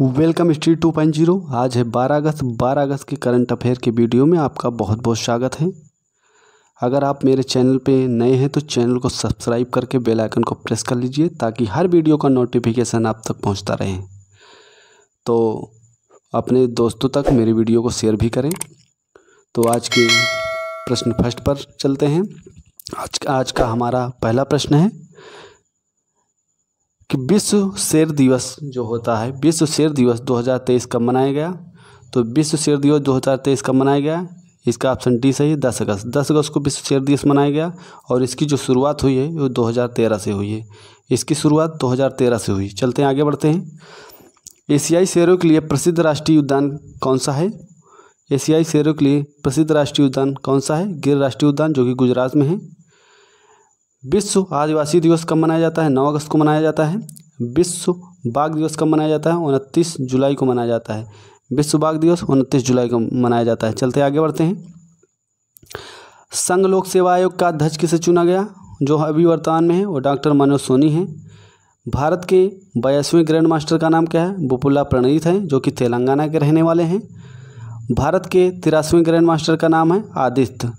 welcome street two point zero आज है बारह अगस्त बारह अगस्त के करंट अफेयर के वीडियो में आपका बहुत बहुत स्वागत है अगर आप मेरे चैनल पे नए हैं तो चैनल को सब्सक्राइब करके बेल आइकन को प्रेस कर लीजिए ताकि हर वीडियो का नोटिफिकेशन आप तक पहुंचता रहे तो अपने दोस्तों तक मेरे वीडियो को शेयर भी करें तो आज के प्रश्न फर्स्ट पर चलते हैं आज आज का हमारा पहला प्रश्न है कि विश्व शेर दिवस जो होता है विश्व शेर दिवस 2023 कब मनाया गया तो विश्व शेर दिवस 2023 कब मनाया गया इसका ऑप्शन डी सही है दस अगस्त दस अगस्त को विश्व शेर दिवस मनाया गया और इसकी जो शुरुआत हुई है वो 2013 से हुई है इसकी शुरुआत 2013 से हुई चलते हैं आगे बढ़ते हैं एशियाई शेरों के लिए प्रसिद्ध राष्ट्रीय उद्यान कौन सा है एशियाई शेरों के लिए प्रसिद्ध राष्ट्रीय उद्यान कौन सा है गिर राष्ट्रीय उद्यान जो कि गुजरात में है विश्व आदिवासी दिवस कब मनाया जाता है नौ अगस्त को मनाया जाता है विश्व बाघ दिवस कब मनाया जाता है उनतीस जुलाई को मनाया जाता है विश्व बाघ दिवस उनतीस जुलाई को मनाया जाता है चलते आगे बढ़ते हैं संघ लोक सेवा आयोग का अध्यक्ष किसे चुना गया जो अभी वर्तमान में है वो डॉक्टर मनोज सोनी हैं भारत के बयासवें ग्रैंड मास्टर का नाम क्या है बुपुल्ला प्रणीत हैं जो कि तेलंगाना के रहने वाले हैं भारत के तिरासवें ग्रैंड मास्टर का नाम है आदित्य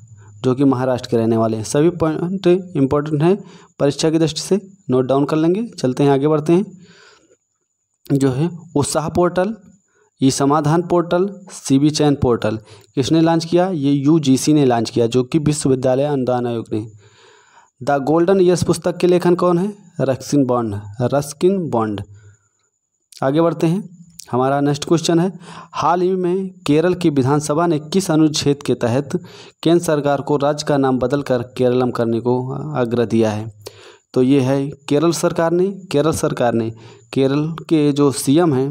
जो कि महाराष्ट्र के रहने वाले हैं सभी पॉइंट इंपॉर्टेंट हैं परीक्षा की दृष्टि से नोट डाउन कर लेंगे चलते हैं आगे बढ़ते हैं जो है उत्साह portal E Samadhan portal C B Chayan portal किसने लॉन्च किया ये यू जी सी ने लॉन्च किया जो कि विश्वविद्यालय अनुदान आयोग ने द गोल्डन ईयर्स पुस्तक के लेखन कौन है रक्सिन बॉन्ड रस्किन बॉन्ड आगे बढ़ते हैं हमारा नेक्स्ट क्वेश्चन है हाल ही में केरल की विधानसभा ने किस अनुच्छेद के तहत केंद्र सरकार को राज्य का नाम बदलकर केरलम करने को आग्रह दिया है तो ये है केरल सरकार ने केरल सरकार ने केरल के जो सीएम हैं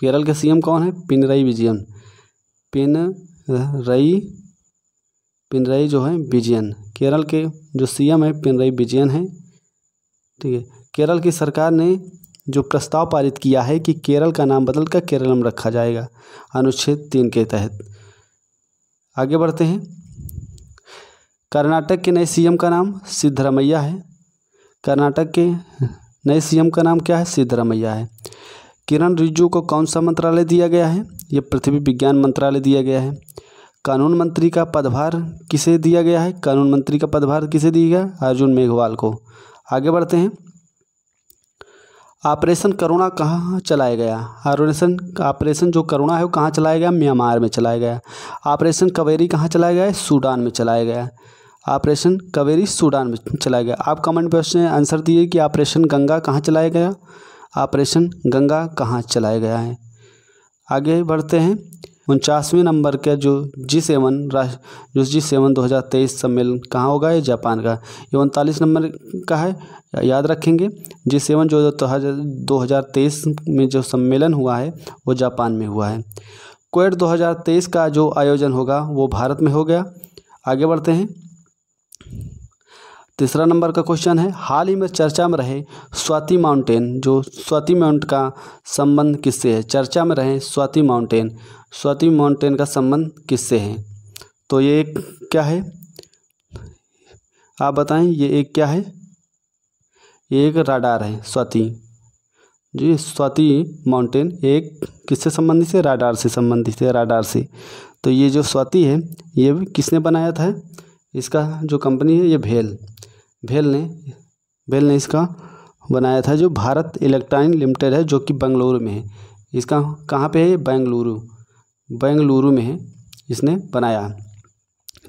केरल के सीएम कौन है पिनरई विजयन पिन रई पिनरई जो है विजयन केरल के जो सीएम है पिनरई विजयन है ठीक है केरल की सरकार ने जो प्रस्ताव पारित किया है कि केरल का नाम बदलकर केरलम रखा जाएगा अनुच्छेद तीन के तहत आगे बढ़ते हैं कर्नाटक के नए सीएम का नाम सिद्धरमैया है कर्नाटक के नए सीएम का नाम क्या है सिद्धरमैया है किरण रिजू को कौन सा मंत्रालय दिया गया है ये पृथ्वी विज्ञान मंत्रालय दिया गया है कानून मंत्री का पदभार किसे दिया गया है कानून मंत्री का पदभार किसे दिया गया अर्जुन मेघवाल को आगे बढ़ते हैं ऑपरेशन करुणा कहाँ चलाया गया ऑपरेशन ऑपरेशन जो करुणा है वो कहाँ चलाया गया म्यांमार में चलाया गया ऑपरेशन कवेरी कहाँ चलाया गया सूडान में चलाया गया ऑपरेशन कवेरी सूडान में चलाया गया आप कमेंट बॉक्स में आंसर दिए कि ऑपरेशन गंगा कहाँ चलाया गया ऑपरेशन गंगा कहाँ चलाया गया है आगे बढ़ते हैं उनचासवें नंबर का जो जी सेवन राष्ट्र जो जी सेवन दो हज़ार तेईस सम्मेलन कहाँ होगा ये जापान का ये उनतालीस नंबर का है याद रखेंगे जी सेवन जो दो हज़ार तेईस में जो सम्मेलन हुआ है वो जापान में हुआ है हजार 2023 का जो आयोजन होगा वो भारत में हो गया आगे बढ़ते हैं तीसरा नंबर का क्वेश्चन है हाल ही में चर्चा में रहे स्वाति माउंटेन जो स्वाति माउंट का संबंध किससे है चर्चा में रहे स्वाति माउंटेन स्वाति माउंटेन का संबंध किससे है तो ये एक क्या है आप बताएं ये एक क्या है ये एक राडार है स्वाति जी स्वाति माउंटेन एक किससे संबंधित है राडार से संबंधित है राडार से तो ये जो स्वाति है ये किसने बनाया था इसका जो कंपनी है ये भेल भेल ने भेल ने इसका बनाया था जो भारत इलेक्ट्रॉनिक लिमिटेड है जो कि बेंगलुरु में है इसका कहाँ पे है बेंगलुरु बेंगलुरु में है इसने बनाया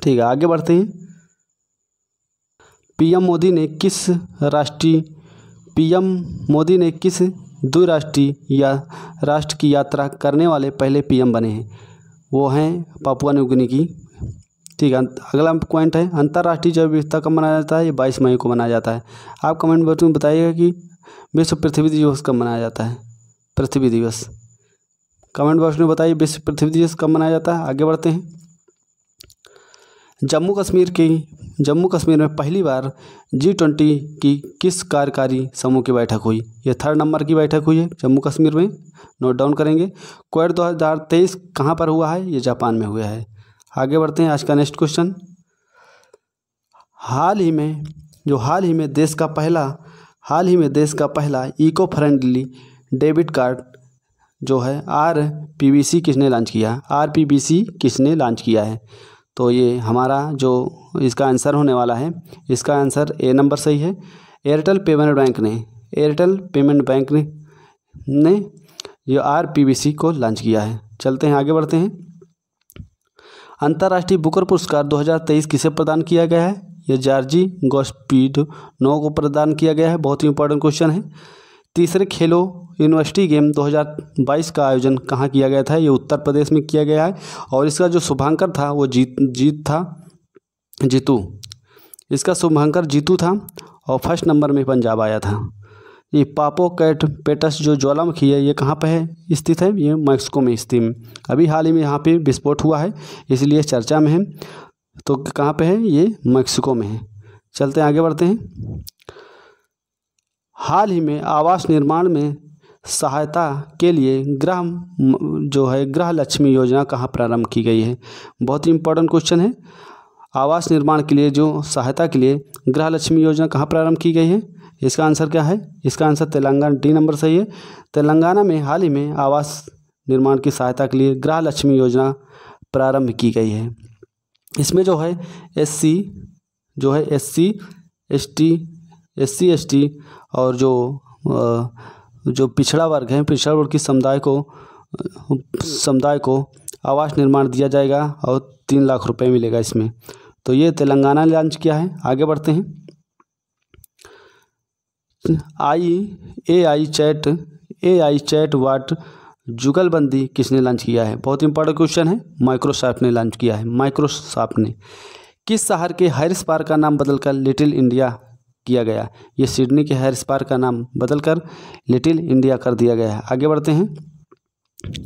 ठीक है आगे बढ़ते हैं पीएम मोदी ने किस राष्ट्रीय पीएम मोदी ने किस द्विराष्ट्रीय या राष्ट्र की यात्रा करने वाले पहले पीएम बने हैं वो हैं पापुआ न्यूगिनी की ठीक है अगला पॉइंट है अंतर्राष्ट्रीय जैव विविधता कब मनाया जाता है ये बाईस मई को मनाया जाता है आप कमेंट बॉक्स में बताइएगा कि विश्व पृथ्वी दिवस कब मनाया जाता है पृथ्वी दिवस कमेंट बॉक्स में बताइए विश्व पृथ्वी दिवस कब मनाया जाता है आगे बढ़ते हैं जम्मू कश्मीर की जम्मू कश्मीर में पहली बार जी ट्वेंटी की किस कार्यकारी समूह की बैठक हुई यह थर्ड नंबर की बैठक हुई है जम्मू कश्मीर में नोट डाउन करेंगे क्वेड दो हज़ार तेईस कहाँ पर हुआ है ये जापान में हुआ है आगे बढ़ते हैं आज का नेक्स्ट क्वेश्चन हाल ही में जो हाल ही में देश का पहला हाल ही में देश का पहला इको फ्रेंडली डेबिट कार्ड जो है आर पी किसने लॉन्च किया आर पी किसने लॉन्च किया है तो ये हमारा जो इसका आंसर होने वाला है इसका आंसर ए नंबर सही है एयरटेल पेमेंट बैंक ने एयरटेल पेमेंट बैंक ने ने ये आर पी को लॉन्च किया है चलते हैं आगे बढ़ते हैं अंतर्राष्ट्रीय बुकर पुरस्कार 2023 किसे प्रदान किया गया है यह जार्जी गोस्पीड नो को प्रदान किया गया है बहुत ही इंपॉर्टेंट क्वेश्चन है तीसरे खेलो यूनिवर्सिटी गेम 2022 का आयोजन कहाँ किया गया था ये उत्तर प्रदेश में किया गया है और इसका जो शुभांकर था वो जीत जीत था जीतू इसका शुभांकर जीतू था और फर्स्ट नंबर में पंजाब आया था ये पापो कैट पेटस जो ज्वालामुखी है ये कहाँ पर है स्थित है ये मैक्सिको में स्थित अभी हाल ही में यहाँ पे विस्फोट हुआ है इसलिए चर्चा में है तो कहाँ पे है ये मैक्सिको में है चलते हैं आगे बढ़ते हैं हाल ही में आवास निर्माण में सहायता के लिए ग्रह जो है ग्रह लक्ष्मी योजना कहाँ प्रारंभ की गई है बहुत ही इंपॉर्टेंट क्वेश्चन है आवास निर्माण के लिए जो सहायता के लिए गृह लक्ष्मी योजना कहाँ प्रारंभ की गई है इसका आंसर क्या है इसका आंसर तेलंगाना डी नंबर सही है तेलंगाना में हाल ही में आवास निर्माण की सहायता के लिए ग्रह लक्ष्मी योजना प्रारंभ की गई है इसमें जो है एस जो है S C S T S C S T और जो जो पिछड़ा वर्ग है पिछड़ा वर्ग की समुदाय को समुदाय को आवास निर्माण दिया जाएगा और तीन लाख रुपए मिलेगा इसमें तो ये तेलंगाना ने लॉन्च किया है आगे बढ़ते हैं आई ए आई चैट ए आई चैट वाट जुगलबंदी किसने लॉन्च किया है बहुत इंपॉर्टेंट क्वेश्चन है माइक्रोसॉफ्ट ने लॉन्च किया है माइक्रोसॉफ्ट ने किस शहर के हैरिस पार्क का नाम बदलकर लिटिल इंडिया किया गया ये सिडनी के हेयर स्पार का नाम बदलकर लिटिल इंडिया कर दिया गया है आगे बढ़ते हैं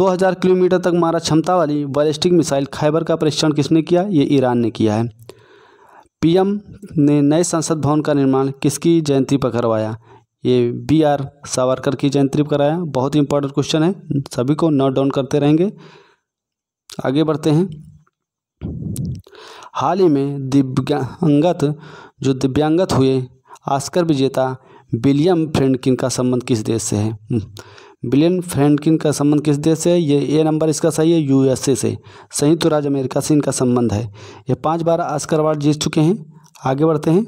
2000 किलोमीटर तक मारा क्षमता वाली बैलिस्टिक मिसाइल खैबर का परीक्षण किसने किया ये ईरान ने किया है पीएम ने नए संसद भवन का निर्माण किसकी जयंती पर करवाया ये बी आर सावरकर की जयंती पर कराया बहुत ही इंपॉर्टेंट क्वेश्चन है सभी को नोट डाउन करते रहेंगे आगे बढ़ते हैं हाल ही में दिव्यांगत जो दिव्यांगत हुए आस्कर विजेता विलियम फ्रेंडकिन का संबंध किस देश से है हम्म, विलियम फ्रेंडकिन का संबंध किस देश से है ये ए नंबर इसका सही है यूएसए से संयुक्त तो राज्य अमेरिका से इनका संबंध है ये पांच बार आस्कर अवार्ड जीत चुके हैं आगे बढ़ते हैं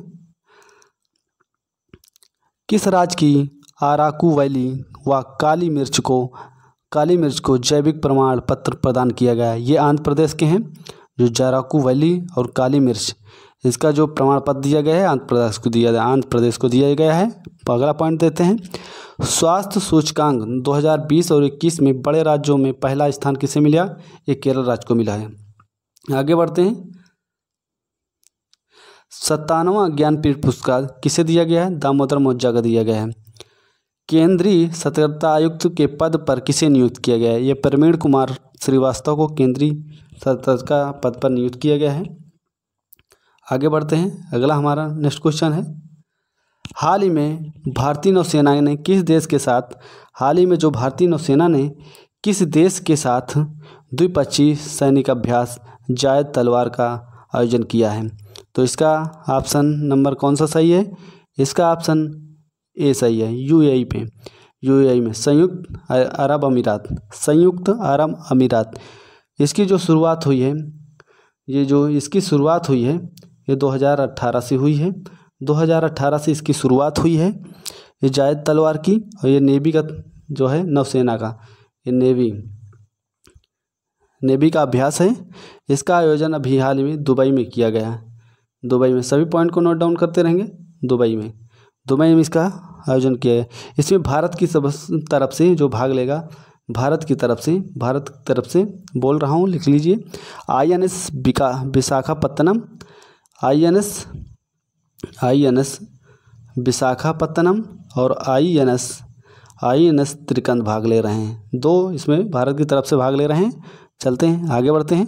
किस राज्य की आराकू वैली व काली मिर्च को काली मिर्च को जैविक प्रमाण पत्र प्रदान किया गया है ये आंध्र प्रदेश के हैं जो जाराकू वैली और काली मिर्च इसका जो प्रमाण पत्र दिया गया है आंध्र प्रदेश को दिया आंध्र प्रदेश को दिया गया है अगला पॉइंट देते हैं स्वास्थ्य सूचकांक 2020 और 21 में बड़े राज्यों में पहला स्थान किसे मिला ये केरल राज्य को मिला है आगे बढ़ते हैं सत्तानवा ज्ञानपीठ पुरस्कार किसे दिया गया है दामोदर मोजा का दिया गया है केंद्रीय सतर्कता आयुक्त के पद पर किसे नियुक्त किया गया है ये प्रवीण कुमार श्रीवास्तव को केंद्रीय तो का पद पर नियुक्त किया गया है आगे बढ़ते हैं अगला हमारा नेक्स्ट क्वेश्चन है हाल ही में भारतीय नौसेना ने किस देश के साथ हाल ही में जो भारतीय नौसेना ने किस देश के साथ द्विपक्षीय सैनिक अभ्यास जायद तलवार का आयोजन किया है तो इसका ऑप्शन नंबर कौन सा सही है इसका ऑप्शन ए सही है यूएई पे यूएई में संयुक्त अरब अमीरात संयुक्त अरब अमीरात इसकी जो शुरुआत हुई है ये जो इसकी शुरुआत हुई है ये 2018 से हुई है 2018 से इसकी शुरुआत हुई है ये जायद तलवार की और ये नेवी का जो है नौसेना का ये नेवी नेवी का अभ्यास है इसका आयोजन अभी हाल में दुबई में किया गया है दुबई में सभी पॉइंट को नोट डाउन करते रहेंगे दुबई में दुबई में इसका आयोजन किया है इसमें भारत की सब तरफ से जो भाग लेगा भारत की तरफ से भारत की तरफ से बोल रहा हूँ लिख लीजिए आई एन एस विका Visakhapatnam I N S I N S Visakhapatnam और I N S I N S Trikand भाग ले रहे हैं दो इसमें भारत की तरफ से भाग ले रहे हैं चलते हैं आगे बढ़ते हैं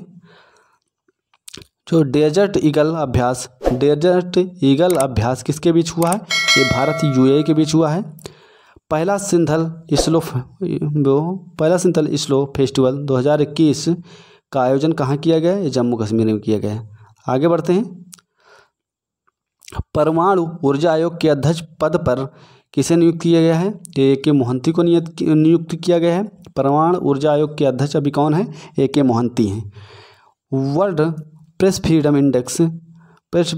जो डेजर्ट ईगल अभ्यास डेजर्ट ईगल अभ्यास किसके बीच हुआ है ये भारत यूएई के बीच हुआ है पहला सिंथल स्लो पहला सिंथल स्लो फेस्टिवल 2021 का आयोजन कहाँ किया गया है जम्मू कश्मीर में किया गया है आगे बढ़ते हैं परमाणु ऊर्जा आयोग के अध्यक्ष पद पर किसे नियुक्त किया गया है ए के मोहंती को नियत नियुक्त किया गया है परमाणु ऊर्जा आयोग के अध्यक्ष अभी कौन है ए के मोहंती हैं world press freedom index press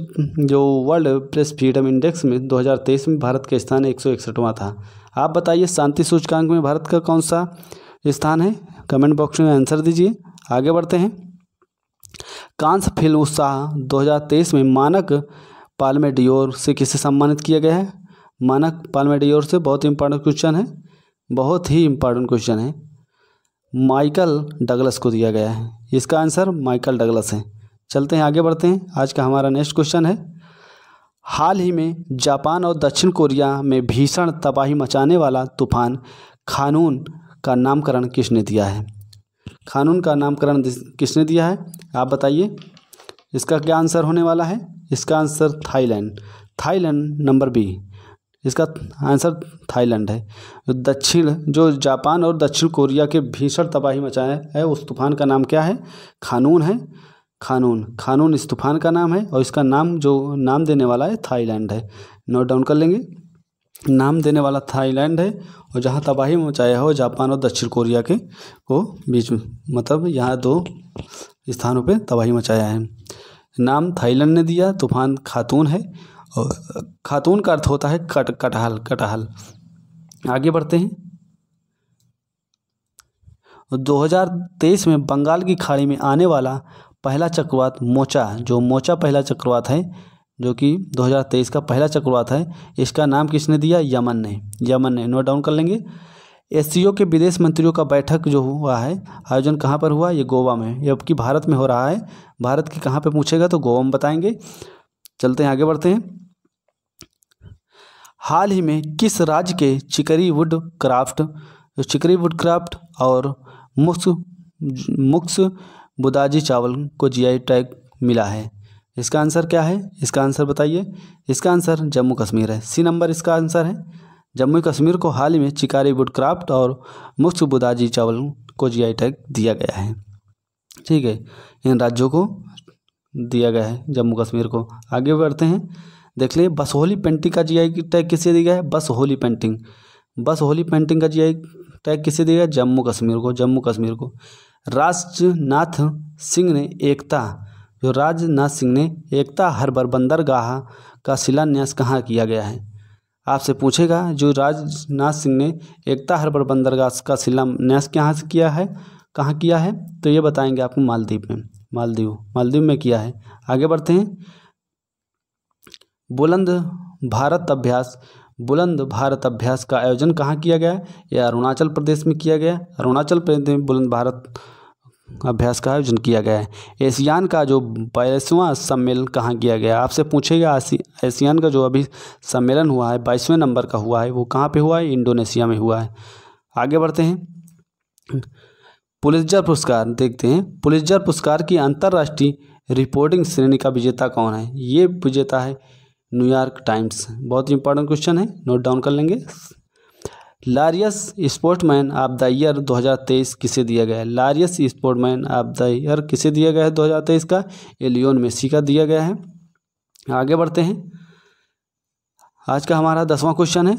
जो वर्ल्ड प्रेस फ्रीडम इंडेक्स में 2023 में भारत का स्थान एक सौ था आप बताइए शांति सूचकांक में भारत का कौन सा स्थान है कमेंट बॉक्स में आंसर दीजिए आगे बढ़ते हैं कांस फिल्म उत्साह दो में मानक पालमेडियोर से किसे सम्मानित किया गया है मानक पालमेडियोर से बहुत इंपॉर्टेंट क्वेश्चन है बहुत ही इंपॉर्टेंट क्वेश्चन है माइकल डगलस को दिया गया है इसका आंसर माइकल डगलस है चलते हैं आगे बढ़ते हैं आज का हमारा नेक्स्ट क्वेश्चन है हाल ही में जापान और दक्षिण कोरिया में भीषण तबाही मचाने वाला तूफान खानून का नामकरण किसने दिया है खानून का नामकरण किसने दिया है आप बताइए इसका क्या आंसर होने वाला है इसका answer Thailand Thailand number B इसका आंसर थाईलैंड है दक्षिण जो जापान और दक्षिण कोरिया के भीषण तबाही मचाए है उस तूफान का नाम क्या है खानून है खानून खानून इस तूफान का नाम है और इसका नाम जो नाम देने वाला है थाईलैंड है नोट डाउन कर लेंगे नाम देने वाला थाईलैंड है और जहाँ तबाही मचाया हो जापान और दक्षिण कोरिया के को बीच में मतलब यहाँ दो स्थानों पे तबाही मचाया है नाम थाईलैंड ने दिया तूफान खातून है और खातून का अर्थ होता है कट कटहल कटहल आगे बढ़ते हैं 2023 में बंगाल की खाड़ी में आने वाला पहला चक्रवात मोचा जो मोचा पहला चक्रवात है जो कि 2023 का पहला चक्रवात है इसका नाम किसने दिया यमन ने यमन ने नोट डाउन कर लेंगे एस के विदेश मंत्रियों का बैठक जो हुआ है आयोजन कहाँ पर हुआ ये गोवा में ये जबकि भारत में हो रहा है भारत की कहाँ पर पूछेगा तो गोवा में बताएंगे चलते हैं आगे बढ़ते हैं हाल ही में किस राज्य के chikri wood craft chikri wood craft और मुक्स मुक्स बुदाजी चावल को जीआई टैग मिला है इसका आंसर क्या है इसका आंसर बताइए इसका आंसर जम्मू कश्मीर है सी नंबर इसका आंसर है जम्मू कश्मीर को हाल ही में चिकारी वुड क्राफ्ट और मुफ्त बुदाजी चावल को जीआई टैग दिया गया है ठीक है इन राज्यों को दिया गया है जम्मू कश्मीर को आगे बढ़ते हैं देख बस होली पेंटिंग का जीआई टैग किसे दिया है Basholi painting Basholi painting का जीआई टैग किसे दिया है जम्मू कश्मीर को जम्मू कश्मीर को राजनाथ सिंह ने एकता जो राजनाथ सिंह ने एकता हरबर बंदरगाह का शिलान्यास कहाँ किया गया है आपसे पूछेगा जो राजनाथ सिंह ने एकता हरबर बंदरगाह का शिलान्यास कहाँ से किया है कहाँ किया है तो ये बताएंगे आपको मालदीव में मालदीव मालदीव में किया है आगे बढ़ते हैं बुलंद भारत अभ्यास बुलंद भारत अभ्यास का आयोजन कहाँ किया गया यह अरुणाचल प्रदेश में किया गया अरुणाचल प्रदेश में बुलंद भारत अभ्यास का आयोजन किया गया है एशियान का जो बाईसवां सम्मेलन कहाँ किया गया आपसे पूछेगा एशियान का जो अभी सम्मेलन हुआ है बाईसवें नंबर का हुआ है वो कहाँ पे हुआ है इंडोनेशिया में हुआ है आगे बढ़ते हैं पुलिसजर पुरस्कार देखते हैं पुलिसजर पुरस्कार की अंतर्राष्ट्रीय रिपोर्टिंग श्रेणी का विजेता कौन है ये विजेता है न्यूयॉर्क टाइम्स बहुत इंपॉर्टेंट क्वेश्चन है नोट डाउन कर लेंगे Laureus sportsman of the year 2023 किसे दिया गया है Laureus sportsman of the year किसे दिया गया है 2023 का एलियोन मेसी का दिया गया है आगे बढ़ते हैं आज का हमारा दसवां क्वेश्चन है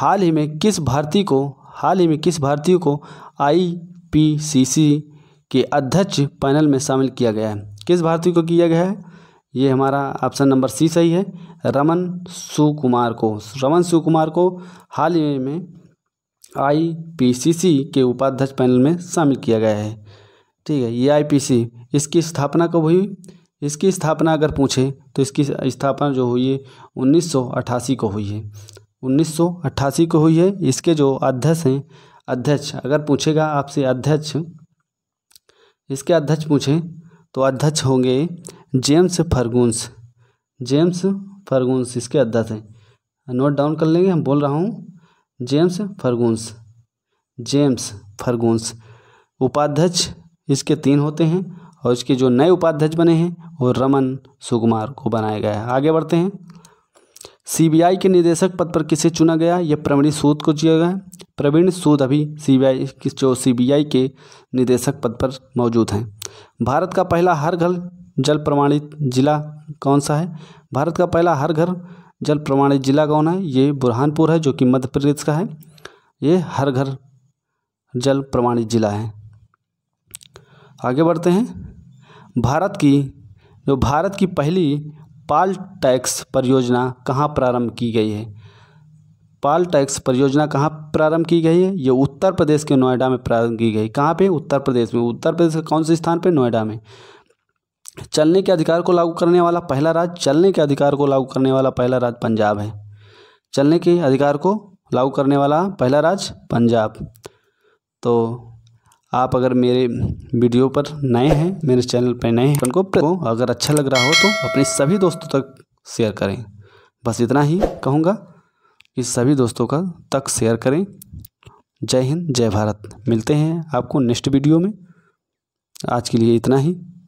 हाल ही में किस भारतीय को हाल ही में किस भारतीय को आईपीसीसी के अध्यक्ष पैनल में शामिल किया गया है किस भारतीय को किया गया है ये हमारा ऑप्शन नंबर सी सही है रमन सुकुमार को रमन सुकुमार को हाल ही में आईपीसीसी के उपाध्यक्ष पैनल में शामिल किया गया है ठीक है ये आईपीसी इसकी स्थापना कब हुई इसकी स्थापना अगर पूछें तो इसकी स्थापना जो हुई है उन्नीस को हुई है 1988 को हुई है इसके जो अध्यक्ष हैं अध्यक्ष अगर पूछेगा आपसे अध्यक्ष इसके अध्यक्ष पूछें तो अध्यक्ष होंगे जेम्स फर्गूंस जेम्स फर्गूंस इसके अध्यक्ष हैं नोट डाउन कर लेंगे हम बोल रहा हूँ जेम्स फर्गूंस जेम्स फर्गूंस उपाध्यक्ष इसके तीन होते हैं और इसके जो नए उपाध्यक्ष बने हैं वो रमन सुकुमार को बनाया गया है आगे बढ़ते हैं सीबीआई के निदेशक पद पर किसे चुना गया यह प्रवीण सूद को चुना गया प्रवीण सूद अभी सीबीआई जो सीबीआई के निदेशक पद पर मौजूद हैं भारत का पहला हर घर जल प्रमाणित ज़िला कौन सा है भारत का पहला हर घर जल प्रमाणित ज़िला कौन है ये बुरहानपुर है जो कि मध्य प्रदेश का है ये हर घर जल प्रमाणित ज़िला है आगे बढ़ते हैं भारत की जो भारत की पहली पाल टैक्स परियोजना कहाँ प्रारंभ की गई है पाल टैक्स परियोजना कहाँ प्रारंभ की गई है ये उत्तर प्रदेश के नोएडा में प्रारंभ की गई कहाँ पे उत्तर प्रदेश में उत्तर प्रदेश के कौन से स्थान पे नोएडा में चलने के अधिकार को लागू करने वाला पहला राज्य चलने के अधिकार को लागू करने वाला पहला राज्य पंजाब है चलने के अधिकार को लागू करने वाला पहला राज्य पंजाब तो आप अगर मेरे वीडियो पर नए हैं मेरे चैनल पर नए हैं उनको तो अगर अच्छा लग रहा हो तो अपने सभी दोस्तों तक शेयर करें बस इतना ही कहूँगा कि सभी दोस्तों का तक शेयर करें जय हिंद जय भारत मिलते हैं आपको नेक्स्ट वीडियो में आज के लिए इतना ही